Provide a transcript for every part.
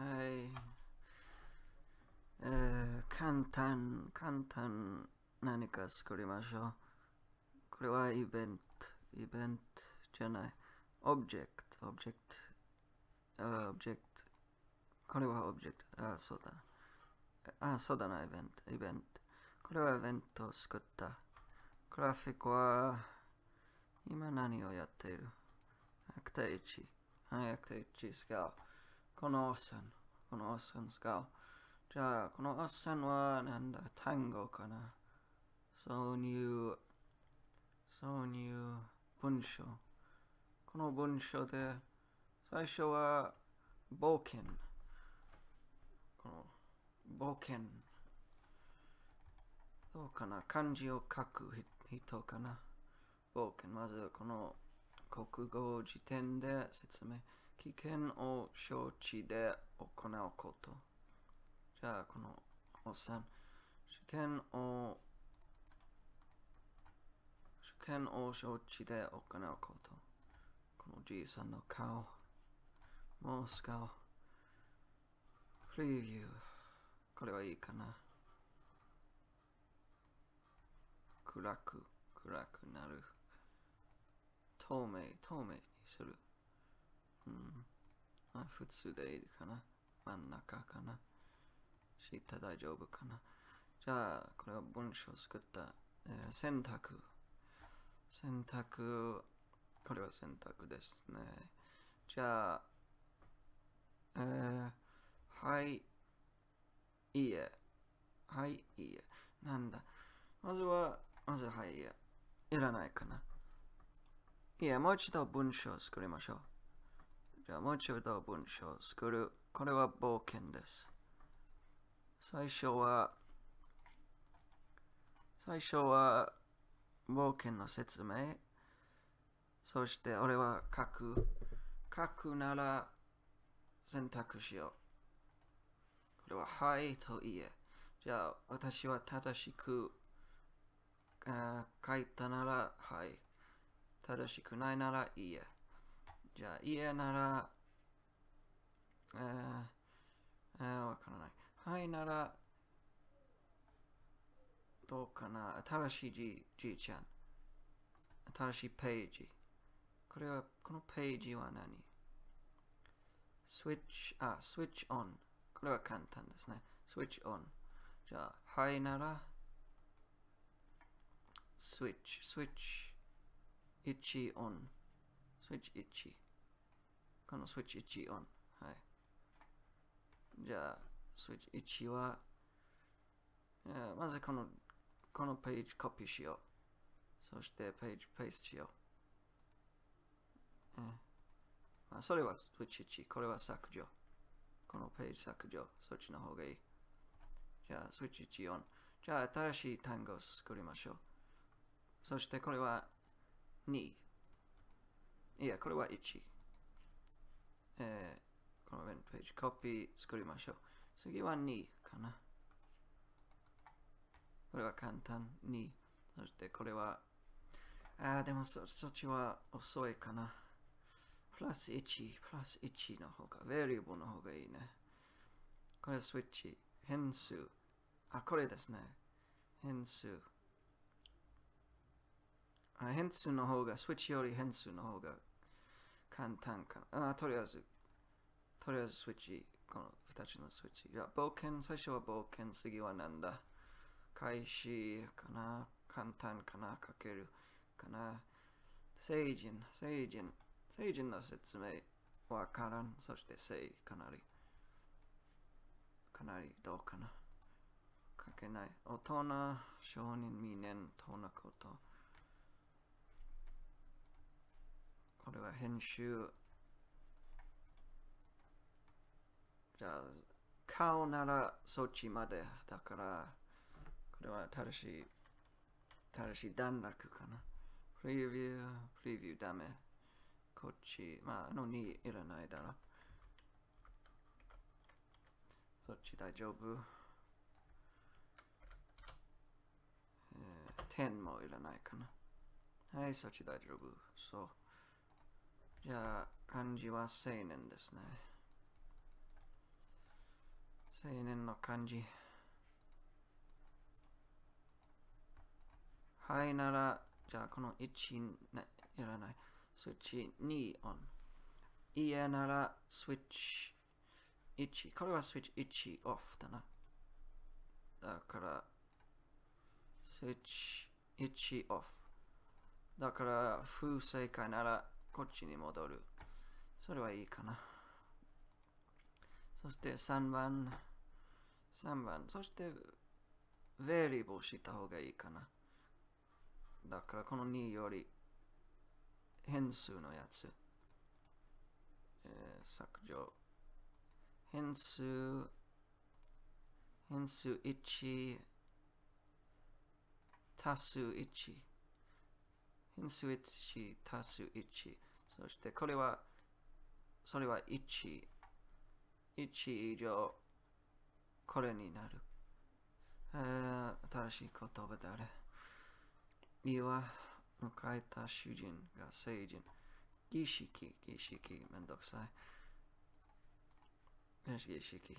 はい。えー、簡単、簡単、何か作りましょう。これはイベント、イベントじゃない。オブジェクト、オブジェクト、オブジェクト。これはオブジェクト。あ、そうだ。あ、そうだな、イベント、イベント。これはイベントを作った。グラフィックは、今何をやっているアクタ1。はい、アクタ1スカー。このおっさん。このおっさんすかじゃあ、このおっさんはなんだ単語かな挿入、挿入文章。この文章で、最初は冒険。この冒険。どうかな漢字を書く人かな冒険。まず、この国語辞典で説明。危険を承知で行うこと。じゃあ、このおっさん、試験を試験を承知で行うこと。このじいさんの顔、モス顔、プレビュー、これはいいかな。暗く、暗くなる。透明、透明にする。うあ普通でいいかな真ん中かなータ大丈夫かなじゃあ、これは文章を作った、えー、選択。選択。これは選択ですね。じゃあ、えー、はい、いいえ。はい、いいえ。なんだ。まずは、まずはい、いえ。いらないかな。いや、もう一度文章を作りましょう。じゃあもう一度文章を作る。これは冒険です。最初は、最初は冒険の説明。そして俺は書く。書くなら選択肢を。これははいと言え。じゃあ私は正しく書いたならはい。正しくないならいいえ。じゃあ、家なら、ええあ、わからない。はいなら、どうかな新しいじじいちゃん。新しいページ。これは、このページは何スイッチ、あ、スイッチオン。これは簡単ですね。スイッチオン。じゃあ、はいなら、スイッチ、スイッチ、1オン。スイッチ1。このスイッチ1オン。はい。じゃあ、スイッチ1は、えまずこの、このページコピーしよう。そしてページペースしよう。ええ。まあ、それはスイッチ1。これは削除。このページ削除。そっちの方がいい。じゃあ、スイッチ1オン。じゃあ、新しい単語を作りましょう。そしてこれは2。いや、これは1。えー、この event page c 作りましょう。次は2かな。これは簡単に。そしてこれは、ああ、でもそそっちは遅いかな。プラス1、プラス1の方が、v a r i a b l の方がいいね。これスイッチ、変数。あ、これですね。変数。あ変数の方が、スイッチより変数の方が簡単かな。あとりあえずとりあえずスイッチ、この2つのスイッチ。じゃ冒険、最初は冒険、次は何だ開始かな簡単かなかけるかな聖人、聖人、聖人の説明わからん。そして聖、かなり。かなりどうかな書けない。大人、少年、未年、となこと。これは編集じゃあ、顔ならそっちまでだから、これは正しい、正しい段落かな。プレビュー、プレビューダメ。こっち、まあ、あの2いらないだろ。そっち大丈夫。えー、10もいらないかな。はい、そっち大丈夫。そう。じゃあ、漢字は青年ですね。青年の感じはいなら、じゃあこの1な、やらない。スイッチ2オン。嫌ならスイッチ1。これはスイッチ1オフだな。だから、スイッチ1オフ。だから、不正解ならこっちに戻る。それはいいかな。そして3番。3番。そして、ベリーブをした方がいいかな。だからこの2より変数のやつ、えー、削除。変数、変数1、足す1。変数1、足す1。そしてこれは、それは1。1以上。これになる。えー、新しい言葉であれ。には、迎えた主人が成人。儀式、儀式、めんどくさい。儀式、儀式。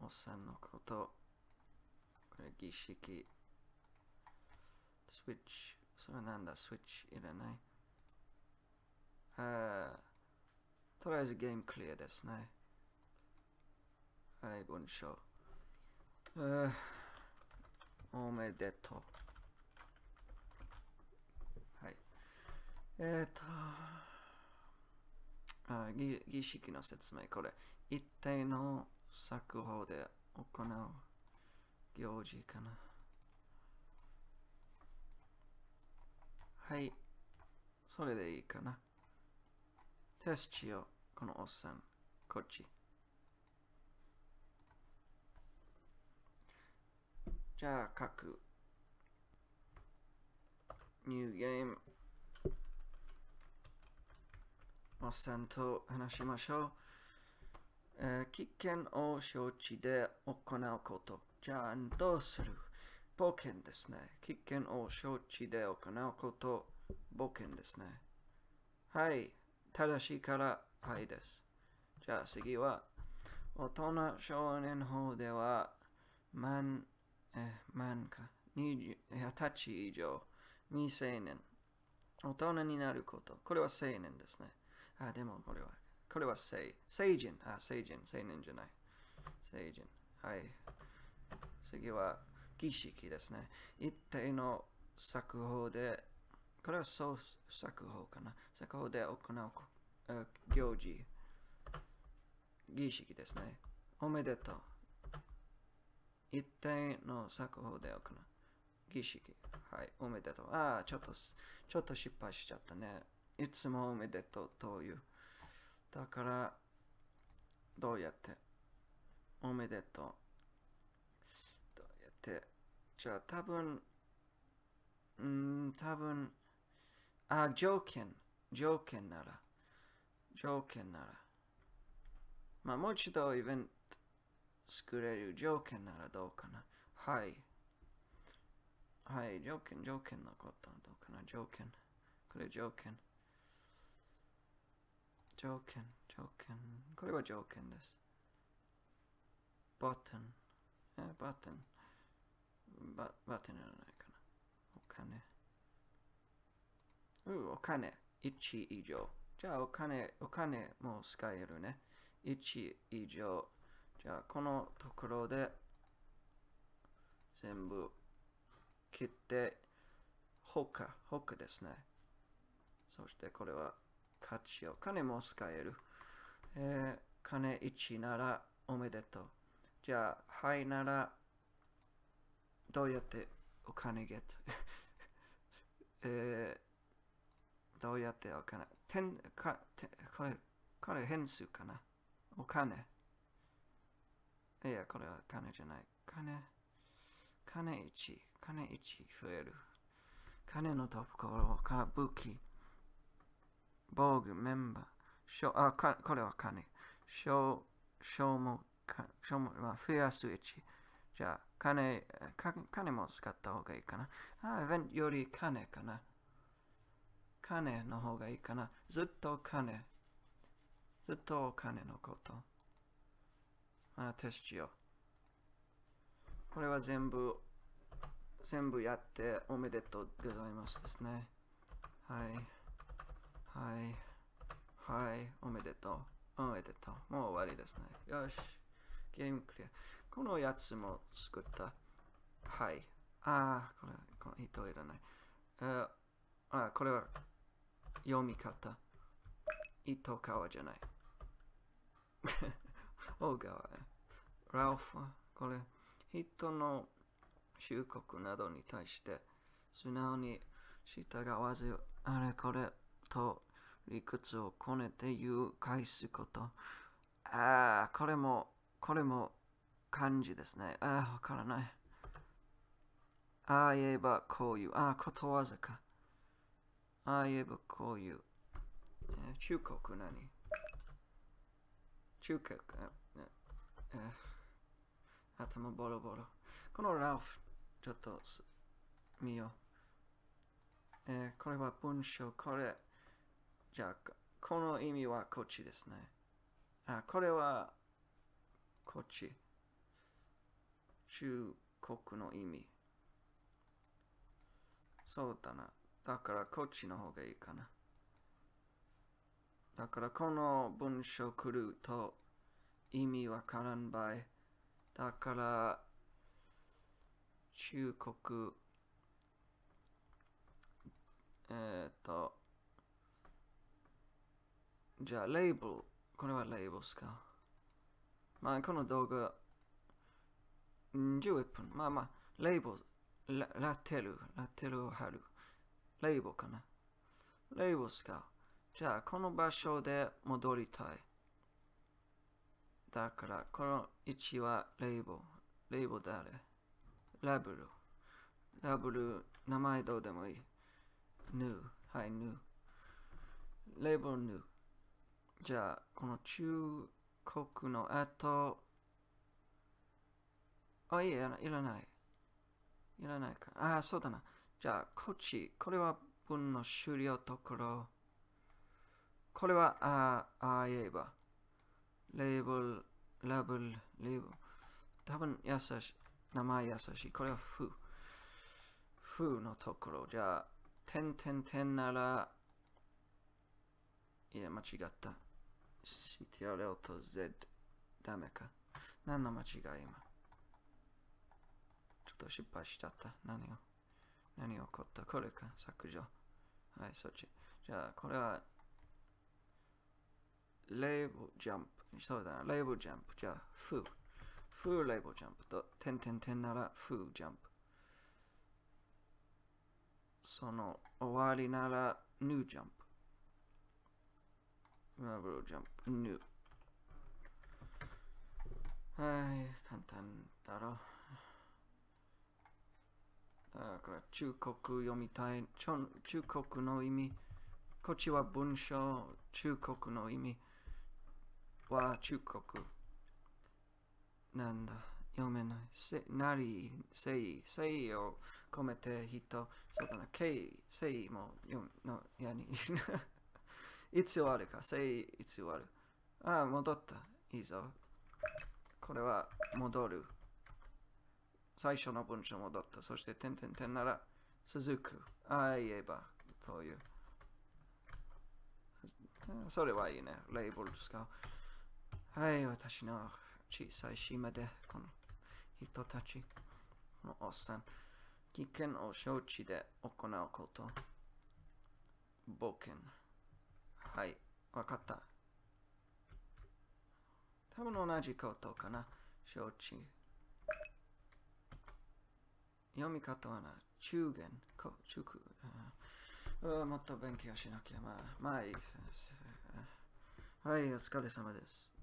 おっさんのこと。これ儀式。スイッチ。それなんだ、スイッチいらない。あとりあえずゲームクリアですね。はい文章おめでとうはいえっ、ー、とあ儀儀式の説明これ一定の作法で行う行事かなはいそれでいいかなテスチよこのおっさんこっちじゃあ書く。New Game。おっさんと話しましょう。えー、危険を承知で行うこと。じゃあどうする冒険ですね。危険を承知で行うこと。冒険ですね。はい。正しいからはいです。じゃあ次は、大人少年法では、万え、h manca 20歳以上未成年大人になることこれは青年ですねあでもこれはこれは成成人あ成人青年じゃない成人はい次は儀式ですね一定の作法でこれは創作法かな作法で行う行事儀式ですねおめでとう一定の作法で行う。儀式。はい、おめでとう。ああ、ちょっと、ちょっと失敗しちゃったね。いつもおめでとうという。だから、どうやっておめでとう。どうやってじゃあ多分、うん、多分、あ、条件、条件なら、条件なら。まあ、もう一度イベン作れる条件ならどうかなはい。はい、条件、条件のことどうかな条件。これ条件。条件、条件。これは条件です。ボタン。え、バトン。ババトンならないかな。お金。うお金。1以上。じゃあお金、お金も使えるね。1以上。じゃあこのところで全部切ってほかほかですねそしてこれは価値を金も使える、えー、金1ならおめでとうじゃあはいならどうやってお金ゲット えー、どうやってお金てんかてこれこれ変数かなお金いや、これは金じゃない。金、金1、金1増える。金のところから武器、防具、メンバー、しょあかこれは金。消消耗、消耗、まあ、増やす1。じゃあ、金、か金も使った方がいいかな。あ、イベントより金かな。金の方がいいかな。ずっと金。ずっと金のこと。あテストしよう。これは全部、全部やっておめでとうございますですね。はい。はい。はい。おめでとう。おめでとう。もう終わりですね。よし。ゲームクリア。このやつも作った。はい。ああ、これ、この人いらない。ああ、これは読み方。糸川じゃない。大川ガラオフは、これ、人の忠告などに対して、素直に従わず、あれこれと理屈をこねて言う返すこと。ああ、これも、これも漢字ですね。ああ、わからない。ああ言えばこういう。ああ、ことわざか。ああ言えばこういう。えー、忠告に。中核、頭ボロボロ。このラフ、ちょっと見よう。えこれは文章、これ。じゃあ、この意味はこっちですね。あ、これはこっち。中国の意味。そうだな。だからこっちの方がいいかな。だからこの文章来ると意味わからん場合だから中国えっ、ー、とじゃあレーブルこれはレーブルですかまあこの動画11分まあまあレーブルラテルラテルを貼るレーブルかなレーブルですかじゃあ、この場所で戻りたい。だから、この位置はレイボ。レイボ誰ラブル。ラブル、名前どうでもいい。ヌー。はい、ヌー。レイボヌー。じゃあ、この中国の後。あ、いいや、いらない。いらないか。あ、そうだな。じゃあ、こっち。これは文の終了ところ。これは、ああ、言えば、レーブル、ラブル、レーブル。多分、優しい。名前優しい。これは、ふ。ふのところ。じゃあ、点点点なら、いや、間違った。CTRL と Z。ダメか。何の間違い今。ちょっと失敗しちゃった。何を何が起こったこれか。削除。はい、そっち。じゃあ、これはレーブルジャンプにしたレーブルジャンプ。じゃあ、フー。フーレーブルジャンプと、点点点なら、フージャンプ。その、終わりなら、ニュージャンプ。レーブルジャンプ、ニュー。はい、簡単だろ。だから中国読みたい。中国の意味。こっちは文章、中国の意味。は中国。なんだ。読めない。せなり、せい、せいを込めて人、そうだな、けい、せいも読むの、やに。いつ終わるか、せい、いつ終わる。ああ、戻った。いいぞ。これは戻る。最初の文章戻った。そして、てんてんてんなら、続く。ああ、言えば、という。それはいいね。レイブル使う。はい、私の小さい島で、この人たち、のおっさん、危険を承知で行うこと。冒険。はい、わかった。多分同じことかな。承知。読み方はな、中元、こ中もっと勉強しなきゃ。まあ、まあいいです。はい、お疲れ様です。